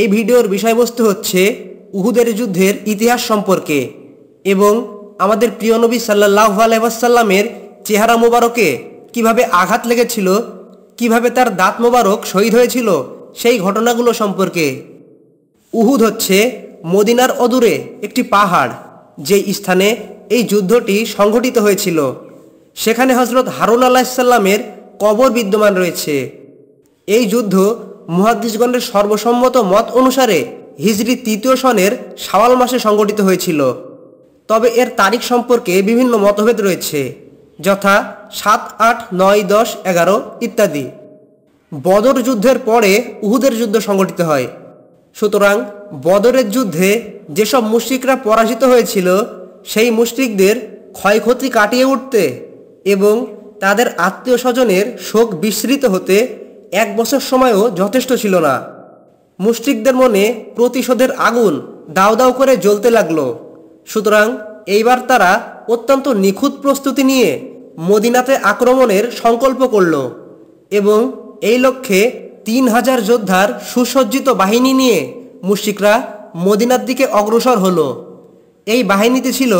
এই ভিডিওর বিষয়বস্তু হচ্ছে উহুদের যুদ্ধের ইতিহাস সম্পর্কে এবং আমাদের প্রিয় নবী সাল্লাহ আলাইসাল্লামের চেহারা মোবারকে কিভাবে আঘাত লেগেছিল কিভাবে তার দাঁত মোবারক শহীদ হয়েছিল সেই ঘটনাগুলো সম্পর্কে উহুদ হচ্ছে মদিনার অদূরে একটি পাহাড় যে স্থানে এই যুদ্ধটি সংঘটিত হয়েছিল সেখানে হজরত হারুন আল্লাহ ইসাল্লামের কবর বিদ্যমান রয়েছে এই যুদ্ধ মুহাদ্দিসগণের সর্বসম্মত মত অনুসারে হিজরি তৃতীয় সনের সাওয়াল মাসে সংগঠিত হয়েছিল তবে এর তারিখ সম্পর্কে বিভিন্ন মতভেদ রয়েছে যথা সাত আট নয় দশ এগারো ইত্যাদি বদর যুদ্ধের পরে উহুদের যুদ্ধ সংগঠিত হয় সুতরাং বদরের যুদ্ধে যেসব মুশ্রিকরা পরাজিত হয়েছিল সেই মুশ্রিকদের ক্ষয়ক্ষতি কাটিয়ে উঠতে এবং তাদের আত্মীয় স্বজনের শোক বিস্মৃত হতে এক বছর সময়ও যথেষ্ট ছিল না মুশরিকদের মনে প্রতিশোধের আগুন দাও দাও করে জ্বলতে লাগল সুতরাং এইবার তারা অত্যন্ত নিখুঁত প্রস্তুতি নিয়ে মদিনাতে আক্রমণের সংকল্প করল এবং এই লক্ষ্যে তিন হাজার যোদ্ধার সুসজ্জিত বাহিনী নিয়ে মুশিকরা মদিনার দিকে অগ্রসর হল এই বাহিনীতে ছিল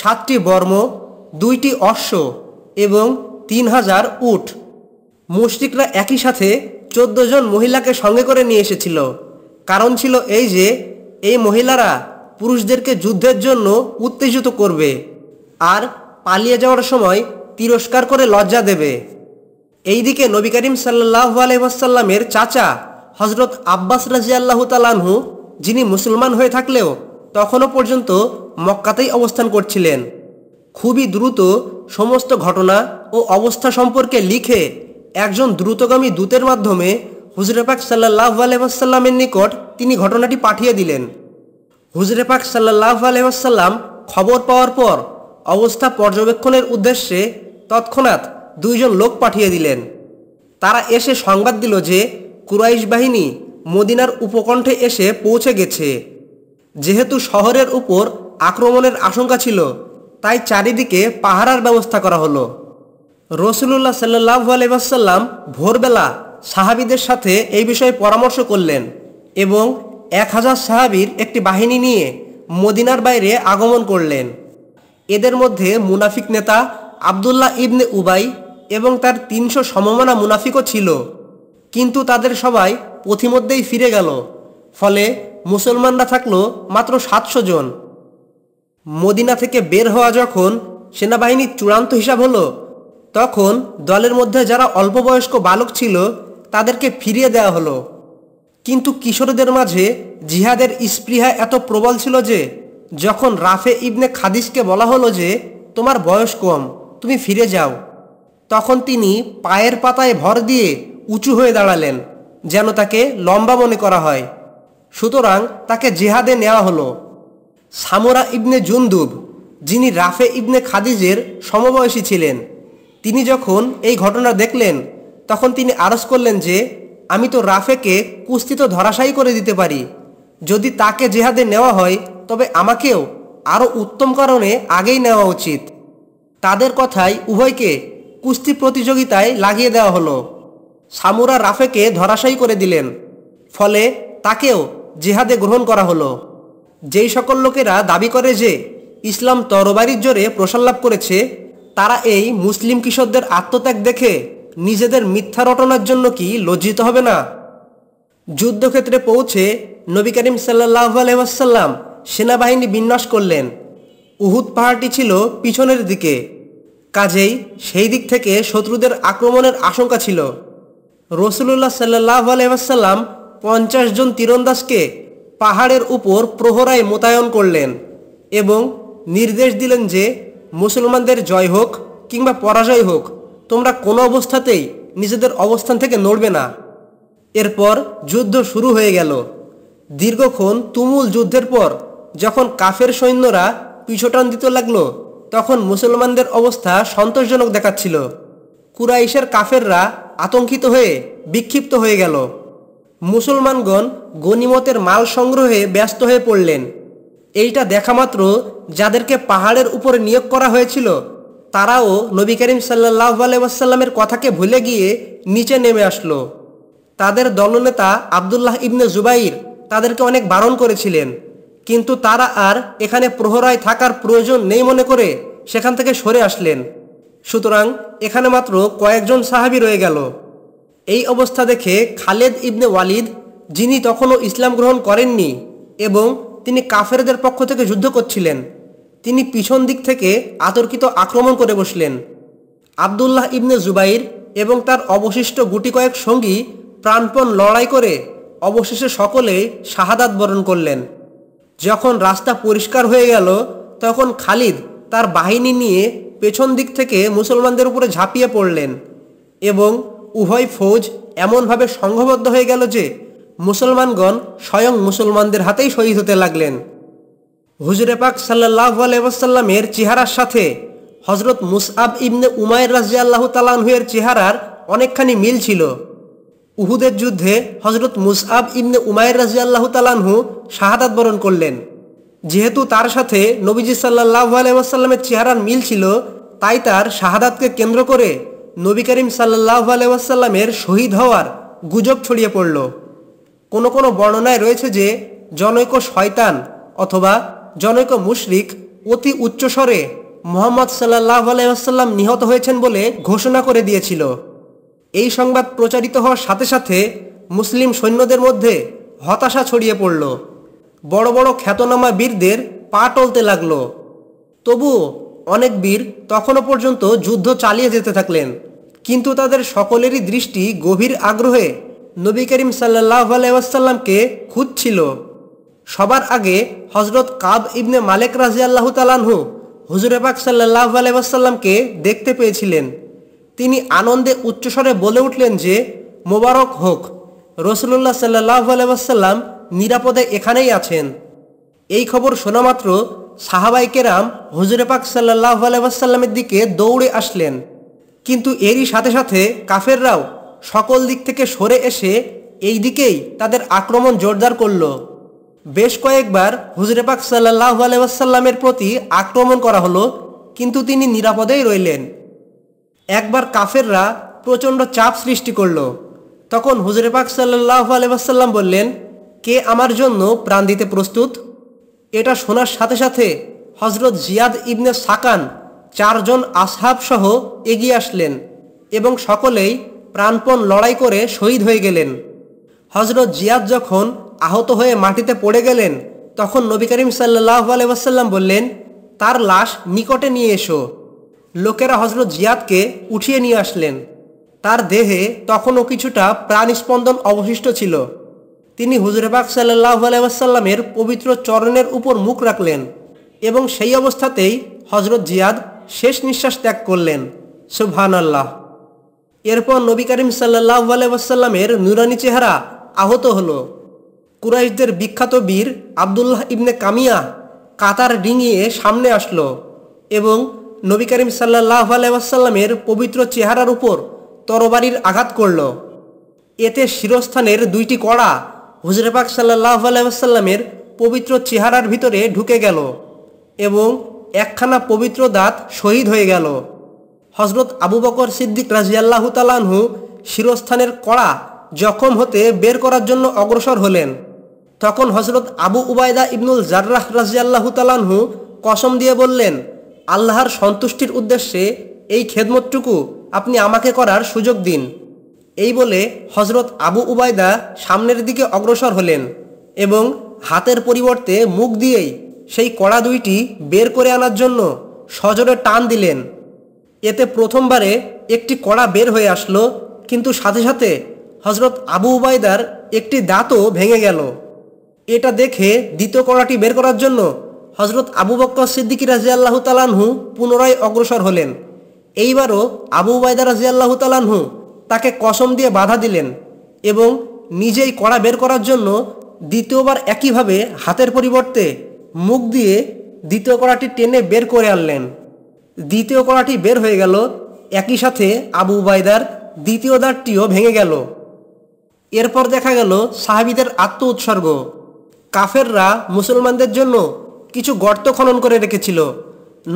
সাতটি বর্ম দুইটি অশ্ব এবং তিন হাজার উঠ মুশরিকরা একই সাথে ১৪ জন মহিলাকে সঙ্গে করে নিয়ে এসেছিল কারণ ছিল এই যে এই মহিলারা পুরুষদেরকে যুদ্ধের জন্য উত্তেজিত করবে আর পালিয়ে যাওয়ার সময় তিরস্কার করে লজ্জা দেবে এইদিকে নবী করিম সাল্লাহ আলহাসাল্লামের চাচা হজরত আব্বাস রাজি আল্লাহ তালানহু যিনি মুসলমান হয়ে থাকলেও তখনও পর্যন্ত মক্কাতেই অবস্থান করছিলেন খুবই দ্রুত সমস্ত ঘটনা ও অবস্থা সম্পর্কে লিখে একজন দ্রুতগামী দূতের মাধ্যমে হুজরেপাক সাল্লাহ আলহাসাল্লামের নিকট তিনি ঘটনাটি পাঠিয়ে দিলেন হুজরেপাক সাল্লাহ আলহাসাল্লাম খবর পাওয়ার পর অবস্থা পর্যবেক্ষণের উদ্দেশ্যে তৎক্ষণাৎ দুইজন লোক পাঠিয়ে দিলেন তারা এসে সংবাদ দিল যে কুরাইশ বাহিনী মদিনার উপকণ্ঠে এসে পৌঁছে গেছে যেহেতু শহরের উপর আক্রমণের আশঙ্কা ছিল তাই চারিদিকে পাহারার ব্যবস্থা করা হলো রসুল্লাহ সাল্লাহ আলাইসাল্লাম ভোরবেলা সাহাবিদের সাথে এই বিষয়ে পরামর্শ করলেন এবং এক হাজার সাহাবির একটি বাহিনী নিয়ে মদিনার বাইরে আগমন করলেন এদের মধ্যে মুনাফিক নেতা আবদুল্লাহ ইবনে উবাই এবং তার তিনশো সমমানা মুনাফিকও ছিল কিন্তু তাদের সবাই পথিমধ্যেই ফিরে গেল ফলে মুসলমানরা থাকলো মাত্র সাতশো জন মদিনা থেকে বের হওয়া যখন সেনাবাহিনীর চূড়ান্ত হিসাব হলো তখন দলের মধ্যে যারা অল্প বয়স্ক বালক ছিল তাদেরকে ফিরিয়ে দেওয়া হলো কিন্তু কিশোরদের মাঝে জিহাদের স্পৃহা এত প্রবল ছিল যে যখন রাফে ইবনে খাদিসকে বলা হলো যে তোমার বয়স কম তুমি ফিরে যাও তখন তিনি পায়ের পাতায় ভর দিয়ে উঁচু হয়ে দাঁড়ালেন যেন তাকে লম্বা মনে করা হয় সুতরাং তাকে জেহাদে নেওয়া হলো সামোরা ইবনে জুন্দুব যিনি রাফে ইবনে খাদিজের সমবয়সী ছিলেন তিনি যখন এই ঘটনা দেখলেন তখন তিনি আরস করলেন যে আমি তো রাফেকে কুস্তি তো ধরাশায়ী করে দিতে পারি যদি তাকে জেহাদে নেওয়া হয় তবে আমাকেও আরও উত্তম কারণে আগেই নেওয়া উচিত তাদের কথায় উভয়কে কুস্তি প্রতিযোগিতায় লাগিয়ে দেওয়া হলো সামুরা রাফেকে ধরাশায়ী করে দিলেন ফলে তাকেও জেহাদে গ্রহণ করা হলো যেই সকল লোকেরা দাবি করে যে ইসলাম তরবারির জোরে প্রসার লাভ করেছে তারা এই মুসলিম কিশোরদের আত্মত্যাগ দেখে নিজেদের মিথ্যা রটনার জন্য কি লজ্জিত হবে না যুদ্ধক্ষেত্রে পৌঁছে নবী করিম সাল্লাহ আলহাম সেনাবাহিনী বিন্যাস করলেন উহুদ পাহাড়টি ছিল পিছনের দিকে কাজেই সেই দিক থেকে শত্রুদের আক্রমণের আশঙ্কা ছিল রসুল্লাহ সাল্লাহ আলহাম পঞ্চাশ জন তীরন্দাজকে পাহাড়ের উপর প্রহরায় মোতায়েন করলেন এবং নির্দেশ দিলেন যে মুসলমানদের জয় হোক কিংবা পরাজয় হোক তোমরা কোনো অবস্থাতেই নিজেদের অবস্থান থেকে নড়বে না এরপর যুদ্ধ শুরু হয়ে গেল দীর্ঘক্ষণ তুমুল যুদ্ধের পর যখন কাফের সৈন্যরা পিছটান দিতে লাগল তখন মুসলমানদের অবস্থা সন্তোষজনক দেখাচ্ছিল কুরাইশের কাফেররা আতঙ্কিত হয়ে বিক্ষিপ্ত হয়ে গেল মুসলমানগণ গনিমতের মাল সংগ্রহে ব্যস্ত হয়ে পড়লেন এইটা দেখা মাত্র যাদেরকে পাহাড়ের উপরে নিয়োগ করা হয়েছিল তারাও নবী করিম সাল্লাহ আলাইসাল্লামের কথাকে ভুলে গিয়ে নিচে নেমে আসলো তাদের দলনেতা আবদুল্লাহ ইবনে জুবাইর তাদেরকে অনেক বারণ করেছিলেন কিন্তু তারা আর এখানে প্রহরায় থাকার প্রয়োজন নেই মনে করে সেখান থেকে সরে আসলেন সুতরাং এখানে মাত্র কয়েকজন সাহাবি রয়ে গেল এই অবস্থা দেখে খালেদ ইবনে ওয়ালিদ যিনি তখনও ইসলাম গ্রহণ করেননি এবং তিনি কাফেরদের পক্ষ থেকে যুদ্ধ করছিলেন তিনি পিছন দিক থেকে আতর্কিত আক্রমণ করে বসলেন আবদুল্লাহ ইবনে জুবাইর এবং তার অবশিষ্ট গুটি কয়েক সঙ্গী প্রাণপণ লড়াই করে অবশেষে সকলে শাহাদাত বরণ করলেন যখন রাস্তা পরিষ্কার হয়ে গেল তখন খালিদ তার বাহিনী নিয়ে পেছন দিক থেকে মুসলমানদের উপরে ঝাঁপিয়ে পড়লেন এবং উভয় ফৌজ এমনভাবে সংঘবদ্ধ হয়ে গেল যে মুসলমানগণ স্বয়ং মুসলমানদের হাতেই শহীদ হতে লাগলেন হুজুরে পাক সাল্লাহ আলাইসাল্লামের চেহারার সাথে হজরত মুসআব ইবনে উমায়ের রাজি আল্লাহ তালানহুয়ের চেহারার অনেকখানি মিল ছিল উহুদের যুদ্ধে হজরত মুসআব ইবনে উমায়ের রাজি আল্লাহ তালানহু শাহাদাত বরণ করলেন যেহেতু তার সাথে নবীজি সাল্লাহ আলাইসাল্লামের চেহারার মিল ছিল তাই তার শাহাদাতকে কেন্দ্র করে নবী করিম সাল্লাহ আলাইসাল্লামের শহীদ হওয়ার গুজব ছড়িয়ে পড়ল কোনো কোনো বর্ণনায় রয়েছে যে জনৈক শয়তান অথবা জনৈক মুশরিক অতি উচ্চস্বরে মোহাম্মদ সাল্লাহ আলাইসাল্লাম নিহত হয়েছেন বলে ঘোষণা করে দিয়েছিল এই সংবাদ প্রচারিত হওয়ার সাথে সাথে মুসলিম সৈন্যদের মধ্যে হতাশা ছড়িয়ে পড়ল বড় বড় খ্যাতনামা বীরদের পা টলতে লাগল তবু অনেক বীর তখনও পর্যন্ত যুদ্ধ চালিয়ে যেতে থাকলেন কিন্তু তাদের সকলেরই দৃষ্টি গভীর আগ্রহে নবী করিম সাল্লাহ আলাইসাল্লামকে খুঁজছিল সবার আগে হজরত কাব ইবনে মালেক রাজি আল্লাহ তালানহু হুজুরে পাক সাল্লাহ আলাইসাল্লামকে দেখতে পেয়েছিলেন তিনি আনন্দে উচ্চস্বরে বলে উঠলেন যে মোবারক হোক রসুল্লাহ সাল্লাহ আলাইসাল্লাম নিরাপদে এখানেই আছেন এই খবর শোনা মাত্র কেরাম হুজুরে পাক সাল্লাহ আলাইসাল্লামের দিকে দৌড়ে আসলেন কিন্তু এরই সাথে সাথে কাফেররাও সকল দিক থেকে সরে এসে এই দিকেই তাদের আক্রমণ জোরদার করল বেশ কয়েকবার হুজরেবাক সাল্লাহ আলাইসাল্লামের প্রতি আক্রমণ করা হলো কিন্তু তিনি নিরাপদেই রইলেন একবার কাফেররা প্রচণ্ড চাপ সৃষ্টি করল তখন হুজরেপাক সাল্লাহ আলাইসাল্লাম বললেন কে আমার জন্য প্রাণ দিতে প্রস্তুত এটা শোনার সাথে সাথে হজরত জিয়াদ ইবনে সাকান চারজন আসহাব সহ এগিয়ে আসলেন এবং সকলেই প্রাণপণ লড়াই করে শহীদ হয়ে গেলেন হজরত জিয়াদ যখন আহত হয়ে মাটিতে পড়ে গেলেন তখন নবী করিম সাল্লাহ আলহাম বললেন তার লাশ নিকটে নিয়ে এসো লোকেরা হজরত জিয়াদকে উঠিয়ে নিয়ে আসলেন তার দেহে তখনও কিছুটা প্রাণস্পন্দন অবশিষ্ট ছিল তিনি হুজরেবাগ সাল্লাহ আলাইসাল্লামের পবিত্র চরণের উপর মুখ রাখলেন এবং সেই অবস্থাতেই হজরত জিয়াদ শেষ নিঃশ্বাস ত্যাগ করলেন সুবহান আল্লাহ এরপর নবী করিম সাল্লাহ আলাইসাল্লামের নুরানি চেহারা আহত হলো কুরাইশদের বিখ্যাত বীর আবদুল্লাহ ইবনে কামিয়া কাতার ডিঙিয়ে সামনে আসলো এবং নবী করিম সাল্লাহ আলাইসাল্লামের পবিত্র চেহারার উপর তরবারির আঘাত করল এতে শিরস্থানের দুইটি কড়া হুজরেপাক সাল্লাহ আলাইসাল্লামের পবিত্র চেহারার ভিতরে ঢুকে গেল এবং একখানা পবিত্র দাঁত শহীদ হয়ে গেল হজরত আবু বকর সিদ্দিক রাজিয়াল্লাহ তালানহু শিরস্থানের কড়া জখম হতে বের করার জন্য অগ্রসর হলেন তখন হজরত আবু উবায়দা ইবনুল জার্রাহ রাজিয়াল্লাহ তালানহু কসম দিয়ে বললেন আল্লাহর সন্তুষ্টির উদ্দেশ্যে এই খেদমতটুকু আপনি আমাকে করার সুযোগ দিন এই বলে হজরত আবু উবায়দা সামনের দিকে অগ্রসর হলেন এবং হাতের পরিবর্তে মুখ দিয়েই সেই কড়া দুইটি বের করে আনার জন্য সজোরে টান দিলেন এতে প্রথমবারে একটি কড়া বের হয়ে আসলো কিন্তু সাথে সাথে হজরত আবু উবায়দার একটি দাঁতও ভেঙে গেল এটা দেখে দ্বিতীয় কড়াটি বের করার জন্য হজরত আবু বক্ক সিদ্দিকী রাজিয়াল্লাহু তালানহু পুনরায় অগ্রসর হলেন এইবারও আবু উবায়দা রাজিয়াল্লাহু তালানহু তাকে কসম দিয়ে বাধা দিলেন এবং নিজেই কড়া বের করার জন্য দ্বিতীয়বার একইভাবে হাতের পরিবর্তে মুখ দিয়ে দ্বিতীয় কড়াটি টেনে বের করে আনলেন দ্বিতীয় কড়াটি বের হয়ে গেল একই সাথে আবু উবায়দার দ্বিতীয় দাঁতটিও ভেঙে গেল এরপর দেখা গেল সাহাবিদের আত্ম উৎসর্গ কাফেররা মুসলমানদের জন্য কিছু গর্ত খনন করে রেখেছিল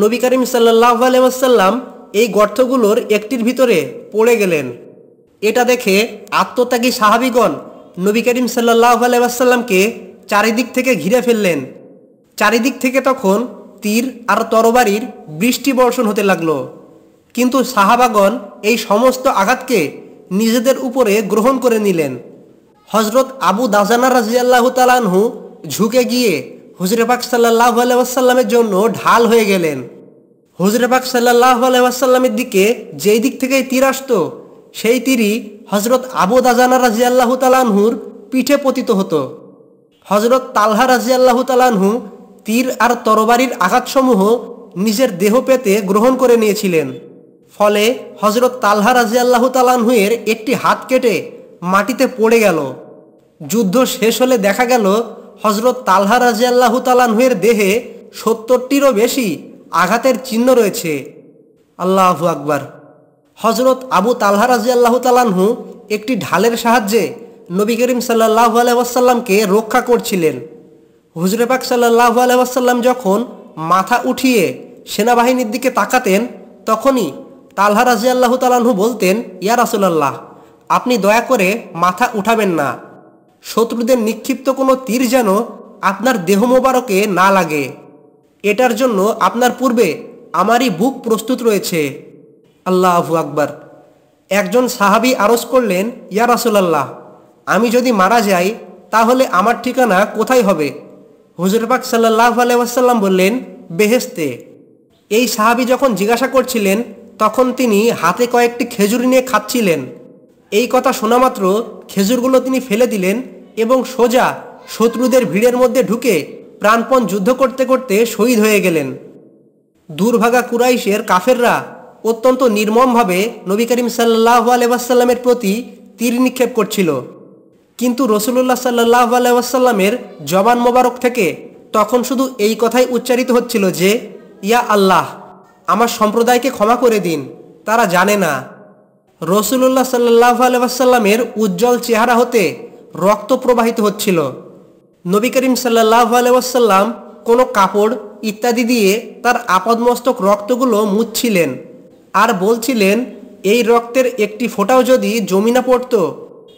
নবী করিম সাল্লাহ আলহাম এই গর্তগুলোর একটির ভিতরে পড়ে গেলেন এটা দেখে আত্মত্যাগী সাহাবিগণ নবী করিম সাল্লাহ আলহামকে চারিদিক থেকে ঘিরে ফেললেন চারিদিক থেকে তখন তীর আর তরবারির বৃষ্টি বর্ষণ হতে লাগল কিন্তু সাহাবাগন এই সমস্ত আঘাতকে নিজেদের উপরে গ্রহণ করে নিলেন হজরত আবু দাজানা রাজিয়াল্লাহ তালানহু ঝুঁকে গিয়ে হুজরেপাক সাল্লাহ আলাইসাল্লামের জন্য ঢাল হয়ে গেলেন হুজরেপাক সাল্লাহ আলাইসাল্লামের দিকে যেই দিক থেকে তীর আসত সেই তীরই হজরত আবু দাজানা রাজিয়াল্লাহ তালানহুর পিঠে পতিত হতো হজরত তালহা রাজিয়াল্লাহ তালানহু তীর আর তরবারির আঘাতসমূহ নিজের দেহ পেতে গ্রহণ করে নিয়েছিলেন ফলে হজরত তাল্হা রাজি আল্লাহ তালানহুয়ের একটি হাত কেটে মাটিতে পড়ে গেল যুদ্ধ শেষ হলে দেখা গেল হজরত তাল্হা রাজি আল্লাহ তালানহুয়ের দেহে সত্তরটিরও বেশি আঘাতের চিহ্ন রয়েছে আল্লাহ আকবার হজরত আবু তালহা রাজি আল্লাহ তালানহু একটি ঢালের সাহায্যে নবী করিম সাল্লাহ আলহাসাল্লামকে রক্ষা করছিলেন পাক সাল্লাহ আলাইসাল্লাম যখন মাথা উঠিয়ে সেনাবাহিনীর দিকে তাকাতেন তখনই তালহা রাজি আল্লাহ তালাহু বলতেন ইয়া রাসুলাল্লাহ আপনি দয়া করে মাথা উঠাবেন না শত্রুদের নিক্ষিপ্ত কোনো তীর যেন আপনার দেহ মোবারকে না লাগে এটার জন্য আপনার পূর্বে আমারই বুক প্রস্তুত রয়েছে আল্লাহু আকবার একজন সাহাবি আরজ করলেন ইয়া রাসুলাল্লাহ আমি যদি মারা যাই তাহলে আমার ঠিকানা কোথায় হবে পাক সাল্লাহ আলাইসাল্লাম বললেন বেহেস্তে এই সাহাবি যখন জিজ্ঞাসা করছিলেন তখন তিনি হাতে কয়েকটি খেজুর নিয়ে খাচ্ছিলেন এই কথা শোনা মাত্র খেজুরগুলো তিনি ফেলে দিলেন এবং সোজা শত্রুদের ভিড়ের মধ্যে ঢুকে প্রাণপণ যুদ্ধ করতে করতে শহীদ হয়ে গেলেন দুর্ভাগা কুরাইশের কাফেররা অত্যন্ত নির্মমভাবে নবী করিম সাল্লাহ আলাইসাল্লামের প্রতি তীর নিক্ষেপ করছিল কিন্তু রসুল্লাহ সাল্লাহ আলাইসাল্লামের জবান মোবারক থেকে তখন শুধু এই কথাই উচ্চারিত হচ্ছিল যে ইয়া আল্লাহ আমার সম্প্রদায়কে ক্ষমা করে দিন তারা জানে না রসুল্লাহ সাল্লাহ আলাইসাল্লামের উজ্জ্বল চেহারা হতে রক্ত প্রবাহিত হচ্ছিল নবী করিম সাল্লাহ আলাইসাল্লাম কোনো কাপড় ইত্যাদি দিয়ে তার আপদমস্তক রক্তগুলো মুচ্ছিলেন আর বলছিলেন এই রক্তের একটি ফোঁটাও যদি জমিনা পড়ত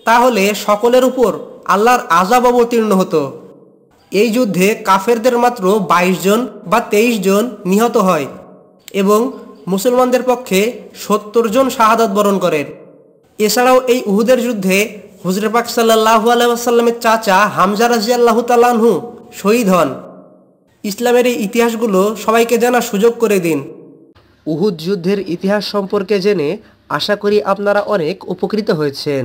তাহলে সকলের উপর আল্লাহর আজাব অবতীর্ণ হতো এই যুদ্ধে কাফেরদের মাত্র ২২ জন বা ২৩ জন নিহত হয় এবং মুসলমানদের পক্ষে সত্তর জন শাহাদত বরণ করেন এছাড়াও এই উহুদের যুদ্ধে হুজরপাক সাল্লাহ আলাইসাল্লামের চাচা হামজা রাজি আল্লাহ তালাহু শহীদ হন ইসলামের এই ইতিহাসগুলো সবাইকে জানার সুযোগ করে দিন উহুদ যুদ্ধের ইতিহাস সম্পর্কে জেনে আশা করি আপনারা অনেক উপকৃত হয়েছেন